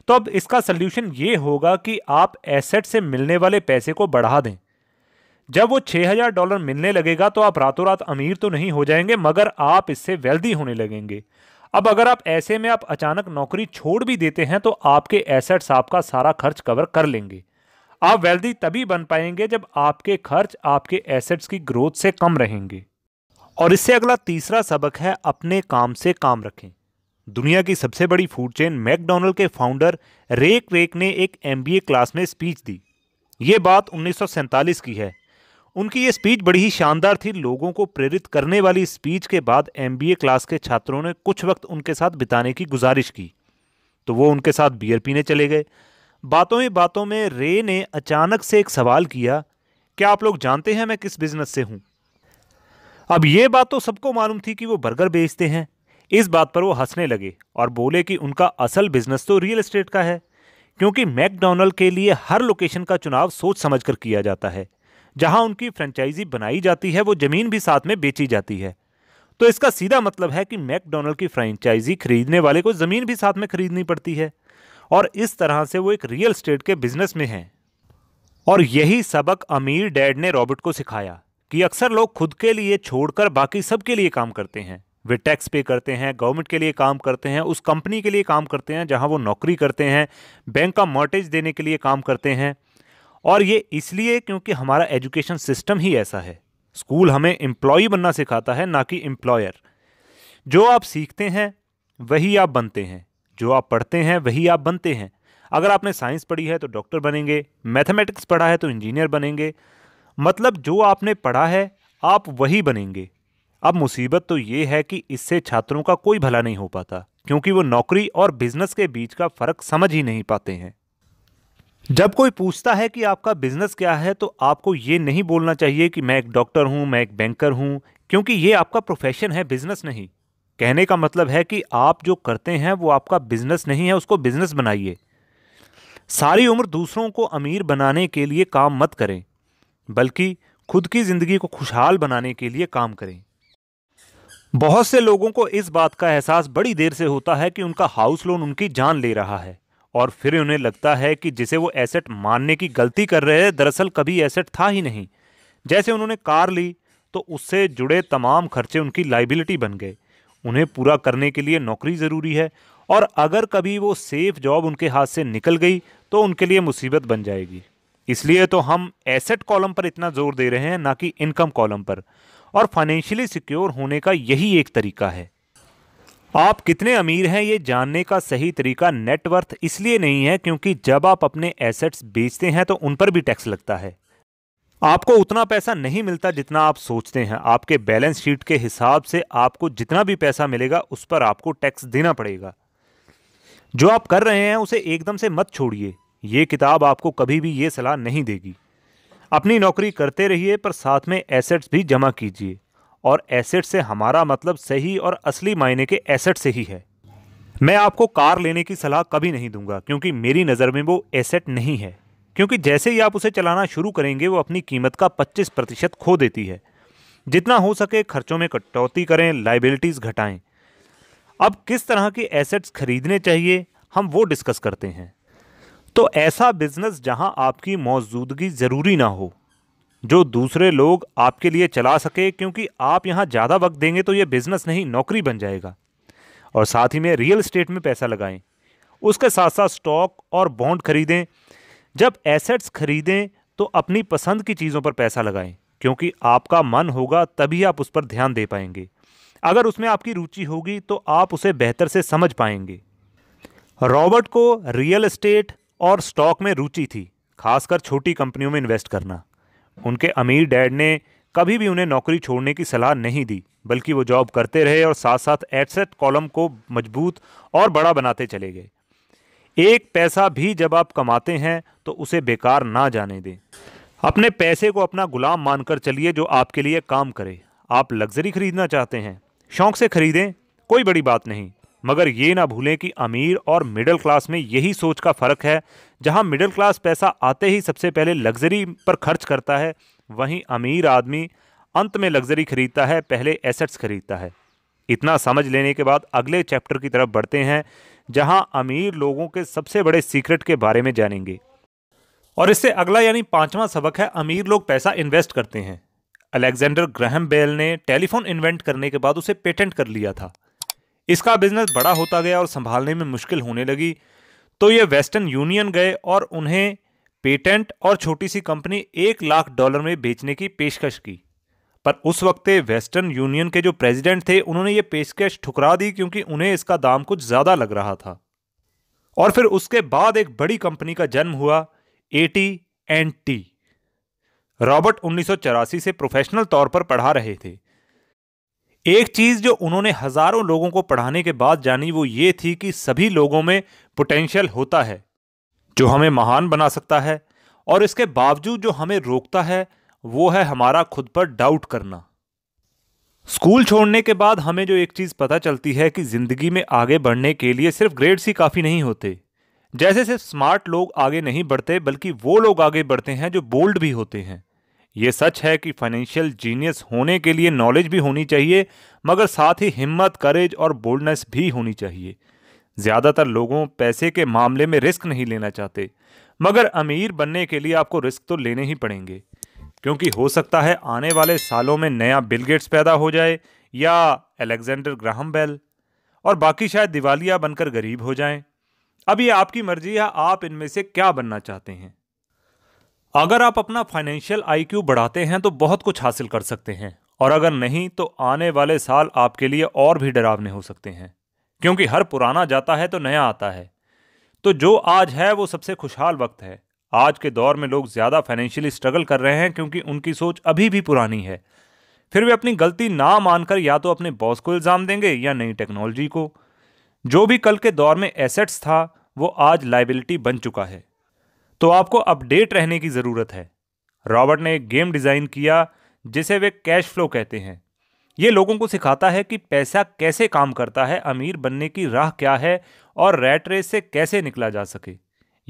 तो अब इसका सल्यूशन ये होगा कि आप एसेट से मिलने वाले पैसे को बढ़ा दें जब वो 6000 डॉलर मिलने लगेगा तो आप रातों रात अमीर तो नहीं हो जाएंगे मगर आप इससे वेल्दी होने लगेंगे अब अगर आप ऐसे में आप अचानक नौकरी छोड़ भी देते हैं तो आपके एसेट्स आपका सारा खर्च कवर कर लेंगे आप वेल्दी तभी बन पाएंगे जब आपके खर्च आपके एसेट्स की ग्रोथ से कम रहेंगे और इससे अगला तीसरा सबक है अपने काम से काम रखें दुनिया की सबसे बड़ी फूड चेन मैकडोनल्ड के फाउंडर रेक रेक ने एक एमबीए क्लास में स्पीच दी ये बात उन्नीस की है उनकी ये स्पीच बड़ी ही शानदार थी लोगों को प्रेरित करने वाली स्पीच के बाद एम क्लास के छात्रों ने कुछ वक्त उनके साथ बिताने की गुजारिश की तो वो उनके साथ बियर पीने चले गए बातों ही बातों में रे ने अचानक से एक सवाल किया क्या आप लोग जानते हैं मैं किस बिज़नेस से हूँ अब ये बात तो सबको मालूम थी कि वो बर्गर बेचते हैं इस बात पर वो हंसने लगे और बोले कि उनका असल बिज़नेस तो रियल एस्टेट का है क्योंकि मैकडोनल्ड के लिए हर लोकेशन का चुनाव सोच समझ कर किया जाता है जहां उनकी फ्रेंचाइजी बनाई जाती है वो ज़मीन भी साथ में बेची जाती है तो इसका सीधा मतलब है कि मैकडोनल्ड की फ्रेंचाइजी खरीदने वाले को ज़मीन भी साथ में खरीदनी पड़ती है और इस तरह से वो एक रियल स्टेट के बिजनेस में हैं और यही सबक अमीर डैड ने रॉबर्ट को सिखाया कि अक्सर लोग खुद के लिए छोड़कर बाकी सब के लिए काम करते हैं वे टैक्स पे करते हैं गवर्नमेंट के लिए काम करते हैं उस कंपनी के लिए काम करते हैं जहां वो नौकरी करते हैं बैंक का मॉर्टेज देने के लिए काम करते हैं और ये इसलिए क्योंकि हमारा एजुकेशन सिस्टम ही ऐसा है स्कूल हमें एम्प्लॉय बनना सिखाता है ना कि एम्प्लॉयर जो आप सीखते हैं वही आप बनते हैं जो आप पढ़ते हैं वही आप बनते हैं अगर आपने साइंस पढ़ी है तो डॉक्टर बनेंगे मैथमेटिक्स पढ़ा है तो इंजीनियर बनेंगे मतलब जो आपने पढ़ा है आप वही बनेंगे अब मुसीबत तो ये है कि इससे छात्रों का कोई भला नहीं हो पाता क्योंकि वो नौकरी और बिजनेस के बीच का फ़र्क समझ ही नहीं पाते हैं जब कोई पूछता है कि आपका बिजनेस क्या है तो आपको ये नहीं बोलना चाहिए कि मैं एक डॉक्टर हूं मैं एक बैंकर हूं क्योंकि ये आपका प्रोफेशन है बिजनेस नहीं कहने का मतलब है कि आप जो करते हैं वो आपका बिजनेस नहीं है उसको बिजनेस बनाइए सारी उम्र दूसरों को अमीर बनाने के लिए काम मत करें बल्कि खुद की ज़िंदगी को खुशहाल बनाने के लिए काम करें बहुत से लोगों को इस बात का एहसास बड़ी देर से होता है कि उनका हाउस लोन उनकी जान ले रहा है और फिर उन्हें लगता है कि जिसे वो एसेट मानने की गलती कर रहे हैं दरअसल कभी एसेट था ही नहीं जैसे उन्होंने कार ली तो उससे जुड़े तमाम खर्चे उनकी लाइबिलिटी बन गए उन्हें पूरा करने के लिए नौकरी ज़रूरी है और अगर कभी वो सेफ जॉब उनके हाथ से निकल गई तो उनके लिए मुसीबत बन जाएगी इसलिए तो हम एसेट कॉलम पर इतना जोर दे रहे हैं ना कि इनकम कॉलम पर और फाइनेंशियली सिक्योर होने का यही एक तरीका है आप कितने अमीर हैं ये जानने का सही तरीका नेटवर्थ इसलिए नहीं है क्योंकि जब आप अपने एसेट्स बेचते हैं तो उन पर भी टैक्स लगता है आपको उतना पैसा नहीं मिलता जितना आप सोचते हैं आपके बैलेंस शीट के हिसाब से आपको जितना भी पैसा मिलेगा उस पर आपको टैक्स देना पड़ेगा जो आप कर रहे हैं उसे एकदम से मत छोड़िए ये किताब आपको कभी भी ये सलाह नहीं देगी अपनी नौकरी करते रहिए पर साथ में एसेट्स भी जमा कीजिए और एसेट से हमारा मतलब सही और असली मायने के एसेट से ही है मैं आपको कार लेने की सलाह कभी नहीं दूंगा क्योंकि मेरी नज़र में वो एसेट नहीं है क्योंकि जैसे ही आप उसे चलाना शुरू करेंगे वो अपनी कीमत का 25 प्रतिशत खो देती है जितना हो सके खर्चों में कटौती करें लाइबिलिटीज़ घटाएं अब किस तरह के एसेट्स खरीदने चाहिए हम वो डिस्कस करते हैं तो ऐसा बिजनेस जहां आपकी मौजूदगी ज़रूरी ना हो जो दूसरे लोग आपके लिए चला सके क्योंकि आप यहाँ ज़्यादा वक्त देंगे तो ये बिज़नेस नहीं नौकरी बन जाएगा और साथ ही में रियल इस्टेट में पैसा लगाएं उसके साथ साथ स्टॉक और बॉन्ड खरीदें जब एसेट्स खरीदें तो अपनी पसंद की चीज़ों पर पैसा लगाएं क्योंकि आपका मन होगा तभी आप उस पर ध्यान दे पाएंगे अगर उसमें आपकी रुचि होगी तो आप उसे बेहतर से समझ पाएंगे रॉबर्ट को रियल इस्टेट और स्टॉक में रुचि थी खासकर छोटी कंपनियों में इन्वेस्ट करना उनके अमीर डैड ने कभी भी उन्हें नौकरी छोड़ने की सलाह नहीं दी बल्कि वो जॉब करते रहे और साथ साथ एडसेट कॉलम को मजबूत और बड़ा बनाते चले गए एक पैसा भी जब आप कमाते हैं तो उसे बेकार ना जाने दें अपने पैसे को अपना गुलाम मानकर चलिए जो आपके लिए काम करे आप लग्जरी खरीदना चाहते हैं शौक से खरीदें कोई बड़ी बात नहीं मगर ये ना भूलें कि अमीर और मिडिल क्लास में यही सोच का फ़र्क है जहां मिडिल क्लास पैसा आते ही सबसे पहले लग्जरी पर खर्च करता है वहीं अमीर आदमी अंत में लग्जरी खरीदता है पहले एसेट्स खरीदता है इतना समझ लेने के बाद अगले चैप्टर की तरफ बढ़ते हैं जहां अमीर लोगों के सबसे बड़े सीक्रेट के बारे में जानेंगे और इससे अगला यानी पांचवा सबक है अमीर लोग पैसा इन्वेस्ट करते हैं अलेक्जेंडर ग्रहम बेल ने टेलीफोन इन्वेंट करने के बाद उसे पेटेंट कर लिया था इसका बिजनेस बड़ा होता गया और संभालने में मुश्किल होने लगी तो ये वेस्टर्न यूनियन गए और उन्हें पेटेंट और छोटी सी कंपनी एक लाख डॉलर में बेचने की पेशकश की पर उस वक्त वेस्टर्न यूनियन के जो प्रेसिडेंट थे उन्होंने ये पेशकश ठुकरा दी क्योंकि उन्हें इसका दाम कुछ ज़्यादा लग रहा था और फिर उसके बाद एक बड़ी कंपनी का जन्म हुआ A T and T Robert उन्नीस से प्रोफेशनल तौर पर पढ़ा रहे थे एक चीज़ जो उन्होंने हज़ारों लोगों को पढ़ाने के बाद जानी वो ये थी कि सभी लोगों में पोटेंशियल होता है जो हमें महान बना सकता है और इसके बावजूद जो हमें रोकता है वो है हमारा खुद पर डाउट करना स्कूल छोड़ने के बाद हमें जो एक चीज़ पता चलती है कि ज़िंदगी में आगे बढ़ने के लिए सिर्फ ग्रेड्स ही काफ़ी नहीं होते जैसे सिर्फ स्मार्ट लोग आगे नहीं बढ़ते बल्कि वो लोग आगे बढ़ते हैं जो बोल्ड भी होते हैं ये सच है कि फाइनेंशियल जीनियस होने के लिए नॉलेज भी होनी चाहिए मगर साथ ही हिम्मत करेज और बोल्डनेस भी होनी चाहिए ज़्यादातर लोगों पैसे के मामले में रिस्क नहीं लेना चाहते मगर अमीर बनने के लिए आपको रिस्क तो लेने ही पड़ेंगे क्योंकि हो सकता है आने वाले सालों में नया बिल गेट्स पैदा हो जाए या अलेक्जेंडर ग्राहम बेल और बाकी शायद दिवालिया बनकर गरीब हो जाएं। अब ये आपकी मर्जी है आप इनमें से क्या बनना चाहते हैं अगर आप अपना फाइनेंशियल आईक्यू बढ़ाते हैं तो बहुत कुछ हासिल कर सकते हैं और अगर नहीं तो आने वाले साल आपके लिए और भी डरावने हो सकते हैं क्योंकि हर पुराना जाता है तो नया आता है तो जो आज है वो सबसे खुशहाल वक्त है आज के दौर में लोग ज़्यादा फाइनेंशियली स्ट्रगल कर रहे हैं क्योंकि उनकी सोच अभी भी पुरानी है फिर वे अपनी गलती ना मानकर या तो अपने बॉस को इल्ज़ाम देंगे या नई टेक्नोलॉजी को जो भी कल के दौर में एसेट्स था वो आज लाइबिलिटी बन चुका है तो आपको अपडेट रहने की ज़रूरत है रॉबर्ट ने एक गेम डिज़ाइन किया जिसे वे कैश फ्लो कहते हैं ये लोगों को सिखाता है कि पैसा कैसे काम करता है अमीर बनने की राह क्या है और रेट रेस से कैसे निकला जा सके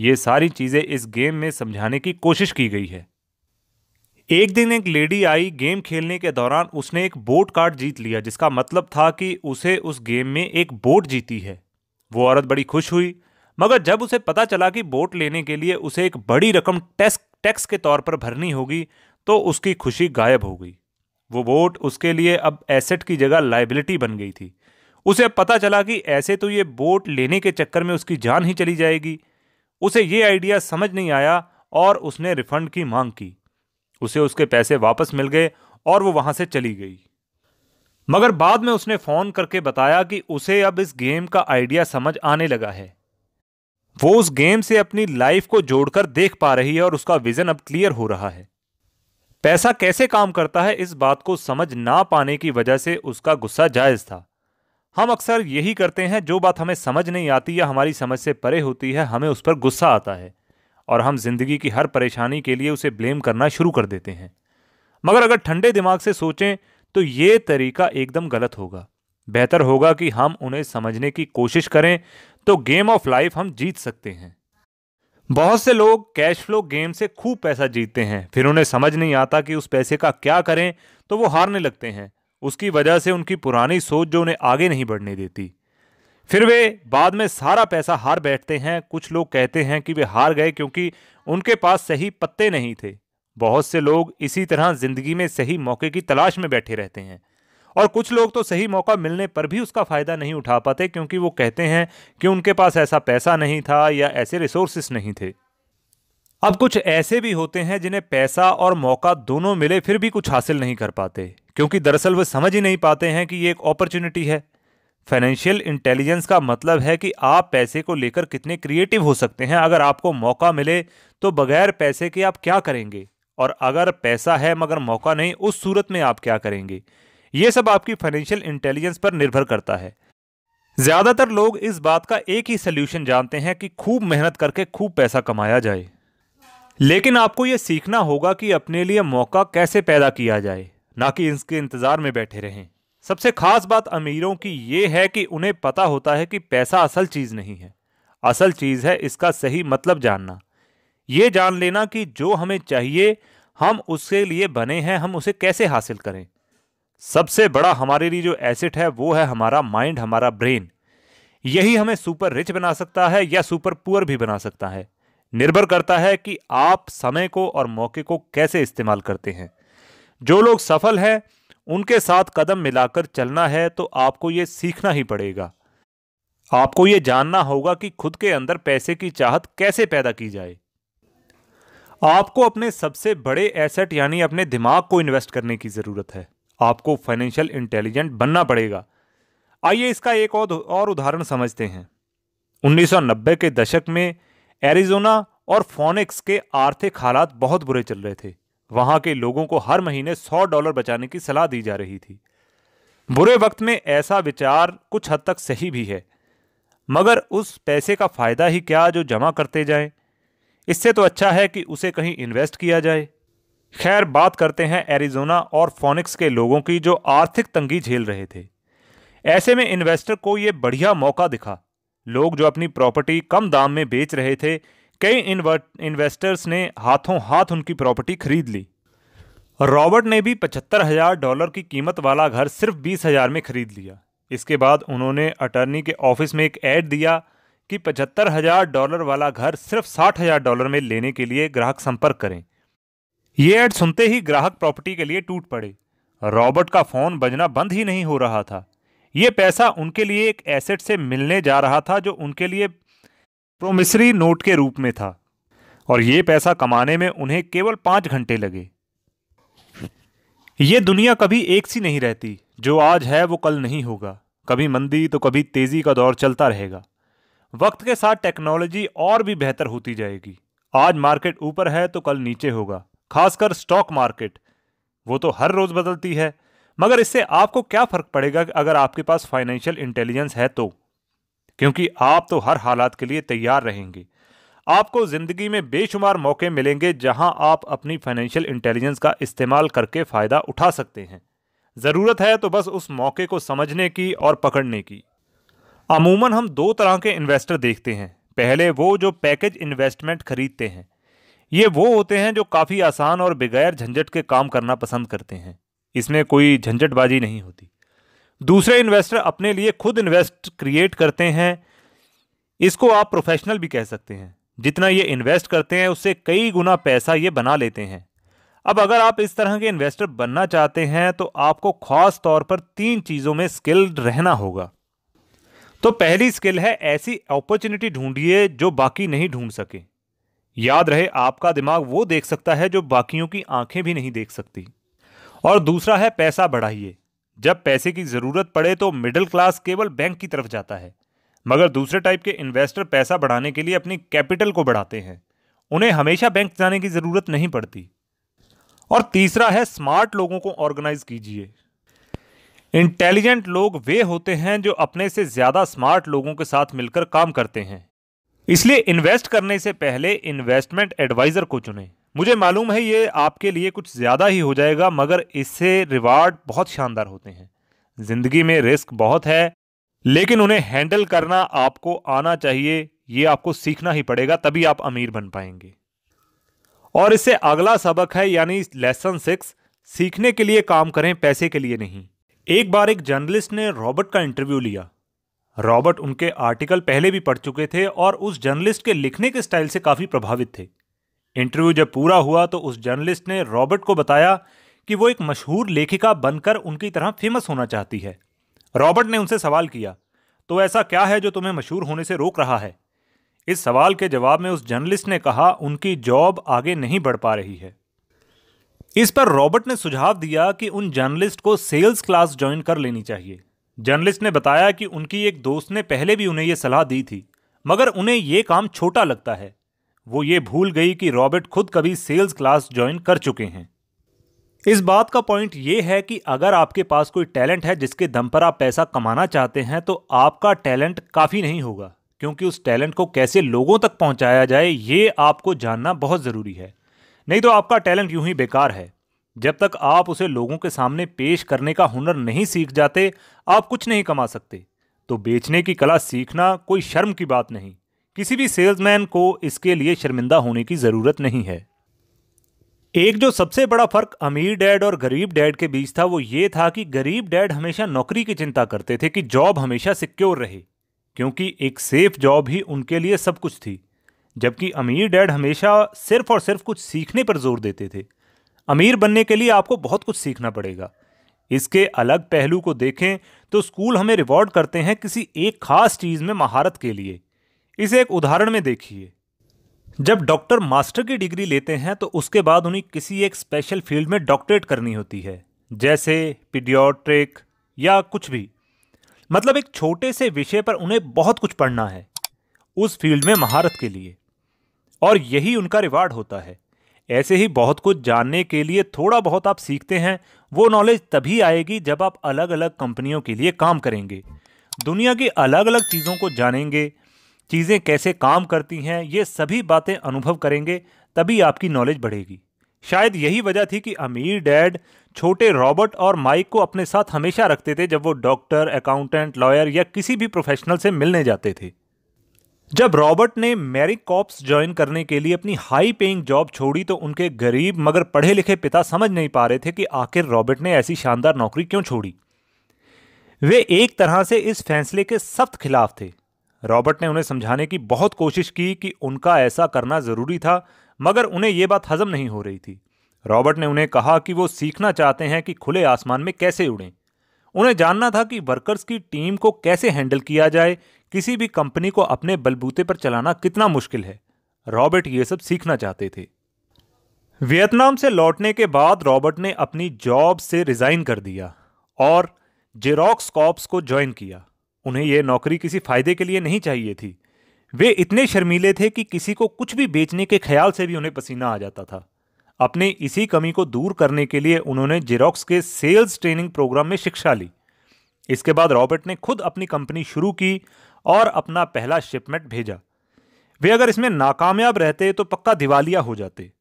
ये सारी चीज़ें इस गेम में समझाने की कोशिश की गई है एक दिन एक लेडी आई गेम खेलने के दौरान उसने एक बोट कार्ड जीत लिया जिसका मतलब था कि उसे उस गेम में एक बोट जीती है वो औरत बड़ी खुश हुई मगर जब उसे पता चला कि बोट लेने के लिए उसे एक बड़ी रकम टैक्स टैक्स के तौर पर भरनी होगी तो उसकी खुशी गायब हो गई वो बोट उसके लिए अब एसेट की जगह लाइबिलिटी बन गई थी उसे अब पता चला कि ऐसे तो ये बोट लेने के चक्कर में उसकी जान ही चली जाएगी उसे ये आइडिया समझ नहीं आया और उसने रिफंड की मांग की उसे उसके पैसे वापस मिल गए और वो वहाँ से चली गई मगर बाद में उसने फ़ोन करके बताया कि उसे अब इस गेम का आइडिया समझ आने लगा है वो उस गेम से अपनी लाइफ को जोड़कर देख पा रही है और उसका विजन अब क्लियर हो रहा है पैसा कैसे काम करता है इस बात को समझ ना पाने की वजह से उसका गुस्सा जायज था हम अक्सर यही करते हैं जो बात हमें समझ नहीं आती या हमारी समझ से परे होती है हमें उस पर गुस्सा आता है और हम जिंदगी की हर परेशानी के लिए उसे ब्लेम करना शुरू कर देते हैं मगर अगर ठंडे दिमाग से सोचें तो ये तरीका एकदम गलत होगा बेहतर होगा कि हम उन्हें समझने की कोशिश करें तो गेम ऑफ लाइफ हम जीत सकते हैं बहुत से लोग कैश फ्लो गेम से खूब पैसा जीतते हैं फिर उन्हें समझ नहीं आता कि उस पैसे का क्या करें तो वो हारने लगते हैं उसकी वजह से उनकी पुरानी सोच जो उन्हें आगे नहीं बढ़ने देती फिर वे बाद में सारा पैसा हार बैठते हैं कुछ लोग कहते हैं कि वे हार गए क्योंकि उनके पास सही पत्ते नहीं थे बहुत से लोग इसी तरह ज़िंदगी में सही मौके की तलाश में बैठे रहते हैं और कुछ लोग तो सही मौका मिलने पर भी उसका फ़ायदा नहीं उठा पाते क्योंकि वो कहते हैं कि उनके पास ऐसा पैसा नहीं था या ऐसे रिसोर्सेस नहीं थे अब कुछ ऐसे भी होते हैं जिन्हें पैसा और मौका दोनों मिले फिर भी कुछ हासिल नहीं कर पाते क्योंकि दरअसल वे समझ ही नहीं पाते हैं कि ये एक अपॉर्चुनिटी है फाइनेंशियल इंटेलिजेंस का मतलब है कि आप पैसे को लेकर कितने क्रिएटिव हो सकते हैं अगर आपको मौका मिले तो बगैर पैसे के आप क्या करेंगे और अगर पैसा है मगर मौका नहीं उस सूरत में आप क्या करेंगे ये सब आपकी फाइनेंशियल इंटेलिजेंस पर निर्भर करता है ज़्यादातर लोग इस बात का एक ही सल्यूशन जानते हैं कि खूब मेहनत करके खूब पैसा कमाया जाए लेकिन आपको यह सीखना होगा कि अपने लिए मौका कैसे पैदा किया जाए ना कि इसके इंतज़ार में बैठे रहें सबसे खास बात अमीरों की ये है कि उन्हें पता होता है कि पैसा असल चीज़ नहीं है असल चीज़ है इसका सही मतलब जानना ये जान लेना कि जो हमें चाहिए हम उसके लिए बने हैं हम उसे कैसे हासिल करें सबसे बड़ा हमारे लिए जो एसेट है वो है हमारा माइंड हमारा ब्रेन यही हमें सुपर रिच बना सकता है या सुपर पुअर भी बना सकता है निर्भर करता है कि आप समय को और मौके को कैसे इस्तेमाल करते हैं जो लोग सफल हैं उनके साथ कदम मिलाकर चलना है तो आपको ये सीखना ही पड़ेगा आपको ये जानना होगा कि खुद के अंदर पैसे की चाहत कैसे पैदा की जाए आपको अपने सबसे बड़े एसेट यानी अपने दिमाग को इन्वेस्ट करने की ज़रूरत है आपको फाइनेंशियल इंटेलिजेंट बनना पड़ेगा आइए इसका एक और और उदाहरण समझते हैं 1990 के दशक में एरिजोना और फोनिक्स के आर्थिक हालात बहुत बुरे चल रहे थे वहां के लोगों को हर महीने 100 डॉलर बचाने की सलाह दी जा रही थी बुरे वक्त में ऐसा विचार कुछ हद तक सही भी है मगर उस पैसे का फ़ायदा ही क्या जो जमा करते जाएं इससे तो अच्छा है कि उसे कहीं इन्वेस्ट किया जाए खैर बात करते हैं एरिजोना और फोनिक्स के लोगों की जो आर्थिक तंगी झेल रहे थे ऐसे में इन्वेस्टर को ये बढ़िया मौका दिखा लोग जो अपनी प्रॉपर्टी कम दाम में बेच रहे थे कई इन्वेस्टर्स ने हाथों हाथ उनकी प्रॉपर्टी खरीद ली रॉबर्ट ने भी पचहत्तर हजार डॉलर की कीमत वाला घर सिर्फ बीस हजार में खरीद लिया इसके बाद उन्होंने अटर्नी के ऑफिस में एक ऐड दिया कि पचहत्तर हजार डॉलर वाला घर सिर्फ साठ हजार डॉलर में लेने के लिए ग्राहक संपर्क करें ये एड सुनते ही ग्राहक प्रॉपर्टी के लिए टूट पड़े रॉबर्ट का फ़ोन बजना बंद ही नहीं हो रहा था ये पैसा उनके लिए एक एसेट से मिलने जा रहा था जो उनके लिए प्रोमिसरी नोट के रूप में था और ये पैसा कमाने में उन्हें केवल पांच घंटे लगे ये दुनिया कभी एक सी नहीं रहती जो आज है वो कल नहीं होगा कभी मंदी तो कभी तेज़ी का दौर चलता रहेगा वक्त के साथ टेक्नोलॉजी और भी बेहतर होती जाएगी आज मार्केट ऊपर है तो कल नीचे होगा खासकर स्टॉक मार्केट वो तो हर रोज बदलती है मगर इससे आपको क्या फर्क पड़ेगा अगर आपके पास फाइनेंशियल इंटेलिजेंस है तो क्योंकि आप तो हर हालात के लिए तैयार रहेंगे आपको ज़िंदगी में बेशुमार मौके मिलेंगे जहां आप अपनी फाइनेंशियल इंटेलिजेंस का इस्तेमाल करके फ़ायदा उठा सकते हैं ज़रूरत है तो बस उस मौके को समझने की और पकड़ने की अमूमन हम दो तरह के इन्वेस्टर देखते हैं पहले वो जो पैकेज इन्वेस्टमेंट खरीदते हैं ये वो होते हैं जो काफ़ी आसान और बगैर झंझट के काम करना पसंद करते हैं इसमें कोई झंझटबाजी नहीं होती दूसरे इन्वेस्टर अपने लिए खुद इन्वेस्ट क्रिएट करते हैं इसको आप प्रोफेशनल भी कह सकते हैं जितना ये इन्वेस्ट करते हैं उससे कई गुना पैसा ये बना लेते हैं अब अगर आप इस तरह के इन्वेस्टर बनना चाहते हैं तो आपको खास तौर पर तीन चीज़ों में स्किल्ड रहना होगा तो पहली स्किल है ऐसी अपॉर्चुनिटी ढूंढिए जो बाकी नहीं ढूंढ सके याद रहे आपका दिमाग वो देख सकता है जो बाकियों की आंखें भी नहीं देख सकती और दूसरा है पैसा बढ़ाइए जब पैसे की ज़रूरत पड़े तो मिडिल क्लास केवल बैंक की तरफ जाता है मगर दूसरे टाइप के इन्वेस्टर पैसा बढ़ाने के लिए अपनी कैपिटल को बढ़ाते हैं उन्हें हमेशा बैंक जाने की ज़रूरत नहीं पड़ती और तीसरा है स्मार्ट लोगों को ऑर्गेनाइज कीजिए इंटेलिजेंट लोग वे होते हैं जो अपने से ज़्यादा स्मार्ट लोगों के साथ मिलकर काम करते हैं इसलिए इन्वेस्ट करने से पहले इन्वेस्टमेंट एडवाइज़र को चुनें मुझे मालूम है ये आपके लिए कुछ ज़्यादा ही हो जाएगा मगर इससे रिवार्ड बहुत शानदार होते हैं ज़िंदगी में रिस्क बहुत है लेकिन उन्हें हैंडल करना आपको आना चाहिए ये आपको सीखना ही पड़ेगा तभी आप अमीर बन पाएंगे और इससे अगला सबक है यानी लेसन सिक्स सीखने के लिए काम करें पैसे के लिए नहीं एक बार एक जर्नलिस्ट ने रॉबर्ट का इंटरव्यू लिया रॉबर्ट उनके आर्टिकल पहले भी पढ़ चुके थे और उस जर्नलिस्ट के लिखने के स्टाइल से काफ़ी प्रभावित थे इंटरव्यू जब पूरा हुआ तो उस जर्नलिस्ट ने रॉबर्ट को बताया कि वो एक मशहूर लेखिका बनकर उनकी तरह फेमस होना चाहती है रॉबर्ट ने उनसे सवाल किया तो ऐसा क्या है जो तुम्हें मशहूर होने से रोक रहा है इस सवाल के जवाब में उस जर्नलिस्ट ने कहा उनकी जॉब आगे नहीं बढ़ पा रही है इस पर रॉबर्ट ने सुझाव दिया कि उन जर्नलिस्ट को सेल्स क्लास ज्वाइन कर लेनी चाहिए जर्नलिस्ट ने बताया कि उनकी एक दोस्त ने पहले भी उन्हें यह सलाह दी थी मगर उन्हें यह काम छोटा लगता है वो ये भूल गई कि रॉबर्ट खुद कभी सेल्स क्लास ज्वाइन कर चुके हैं इस बात का पॉइंट ये है कि अगर आपके पास कोई टैलेंट है जिसके दम पर आप पैसा कमाना चाहते हैं तो आपका टैलेंट काफ़ी नहीं होगा क्योंकि उस टैलेंट को कैसे लोगों तक पहुंचाया जाए ये आपको जानना बहुत ज़रूरी है नहीं तो आपका टैलेंट यूं ही बेकार है जब तक आप उसे लोगों के सामने पेश करने का हुनर नहीं सीख जाते आप कुछ नहीं कमा सकते तो बेचने की कला सीखना कोई शर्म की बात नहीं किसी भी सेल्समैन को इसके लिए शर्मिंदा होने की ज़रूरत नहीं है एक जो सबसे बड़ा फर्क अमीर डैड और गरीब डैड के बीच था वो ये था कि गरीब डैड हमेशा नौकरी की चिंता करते थे कि जॉब हमेशा सिक्योर रहे क्योंकि एक सेफ जॉब ही उनके लिए सब कुछ थी जबकि अमीर डैड हमेशा सिर्फ और सिर्फ कुछ सीखने पर जोर देते थे अमीर बनने के लिए आपको बहुत कुछ सीखना पड़ेगा इसके अलग पहलू को देखें तो स्कूल हमें रिवॉर्ड करते हैं किसी एक खास चीज़ में महारत के लिए इसे एक उदाहरण में देखिए जब डॉक्टर मास्टर की डिग्री लेते हैं तो उसके बाद उन्हें किसी एक स्पेशल फील्ड में डॉक्टरेट करनी होती है जैसे पीडियोट्रिक या कुछ भी मतलब एक छोटे से विषय पर उन्हें बहुत कुछ पढ़ना है उस फील्ड में महारत के लिए और यही उनका रिवार्ड होता है ऐसे ही बहुत कुछ जानने के लिए थोड़ा बहुत आप सीखते हैं वो नॉलेज तभी आएगी जब आप अलग अलग कंपनियों के लिए काम करेंगे दुनिया की अलग अलग चीज़ों को जानेंगे चीज़ें कैसे काम करती हैं ये सभी बातें अनुभव करेंगे तभी आपकी नॉलेज बढ़ेगी शायद यही वजह थी कि अमीर डैड छोटे रॉबर्ट और माइक को अपने साथ हमेशा रखते थे जब वो डॉक्टर अकाउंटेंट लॉयर या किसी भी प्रोफेशनल से मिलने जाते थे जब रॉबर्ट ने मैरी कॉप्स ज्वाइन करने के लिए अपनी हाई पेइंग जॉब छोड़ी तो उनके गरीब मगर पढ़े लिखे पिता समझ नहीं पा रहे थे कि आखिर रॉबर्ट ने ऐसी शानदार नौकरी क्यों छोड़ी वे एक तरह से इस फैसले के सख्त खिलाफ थे रॉबर्ट ने उन्हें समझाने की बहुत कोशिश की कि उनका ऐसा करना ज़रूरी था मगर उन्हें ये बात हजम नहीं हो रही थी रॉबर्ट ने उन्हें कहा कि वो सीखना चाहते हैं कि खुले आसमान में कैसे उड़ें उन्हें जानना था कि वर्कर्स की टीम को कैसे हैंडल किया जाए किसी भी कंपनी को अपने बलबूते पर चलाना कितना मुश्किल है रॉबर्ट ये सब सीखना चाहते थे वियतनाम से लौटने के बाद रॉबर्ट ने अपनी जॉब से रिज़ाइन कर दिया और जेरोक्स कॉप्स को ज्वाइन किया उन्हें यह नौकरी किसी फायदे के लिए नहीं चाहिए थी वे इतने शर्मीले थे कि किसी को कुछ भी बेचने के ख्याल से भी उन्हें पसीना आ जाता था अपने इसी कमी को दूर करने के लिए उन्होंने जेरोक्स के सेल्स ट्रेनिंग प्रोग्राम में शिक्षा ली इसके बाद रॉबर्ट ने खुद अपनी कंपनी शुरू की और अपना पहला शिपमेंट भेजा वे अगर इसमें नाकामयाब रहते तो पक्का दिवालिया हो जाते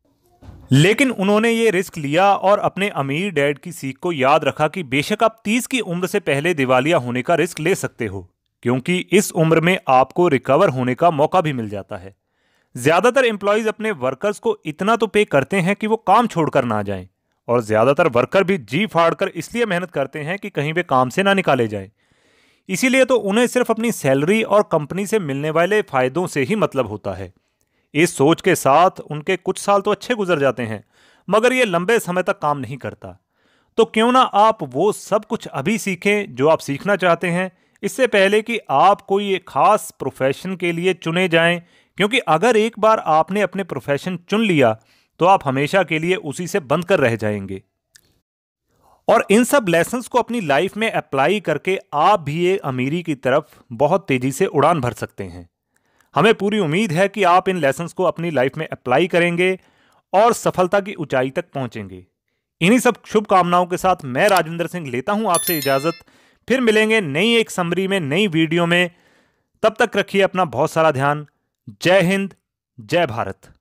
लेकिन उन्होंने ये रिस्क लिया और अपने अमीर डैड की सीख को याद रखा कि बेशक आप तीस की उम्र से पहले दिवालिया होने का रिस्क ले सकते हो क्योंकि इस उम्र में आपको रिकवर होने का मौका भी मिल जाता है ज़्यादातर एम्प्लॉयज़ अपने वर्कर्स को इतना तो पे करते हैं कि वो काम छोड़कर ना जाएं और ज़्यादातर वर्कर भी जी फाड़ कर इसलिए मेहनत करते हैं कि कहीं वे काम से ना निकाले जाए इसीलिए तो उन्हें सिर्फ अपनी सैलरी और कंपनी से मिलने वाले फ़ायदों से ही मतलब होता है इस सोच के साथ उनके कुछ साल तो अच्छे गुजर जाते हैं मगर ये लंबे समय तक काम नहीं करता तो क्यों ना आप वो सब कुछ अभी सीखें जो आप सीखना चाहते हैं इससे पहले कि आप कोई एक खास प्रोफेशन के लिए चुने जाएं क्योंकि अगर एक बार आपने अपने प्रोफेशन चुन लिया तो आप हमेशा के लिए उसी से बंद कर रह जाएंगे और इन सब लेसन को अपनी लाइफ में अप्लाई करके आप भी ये अमीरी की तरफ बहुत तेज़ी से उड़ान भर सकते हैं हमें पूरी उम्मीद है कि आप इन लेसन को अपनी लाइफ में अप्लाई करेंगे और सफलता की ऊंचाई तक पहुंचेंगे इन्हीं सब शुभकामनाओं के साथ मैं राजेंद्र सिंह लेता हूं आपसे इजाज़त फिर मिलेंगे नई एक समरी में नई वीडियो में तब तक रखिए अपना बहुत सारा ध्यान जय हिंद जय भारत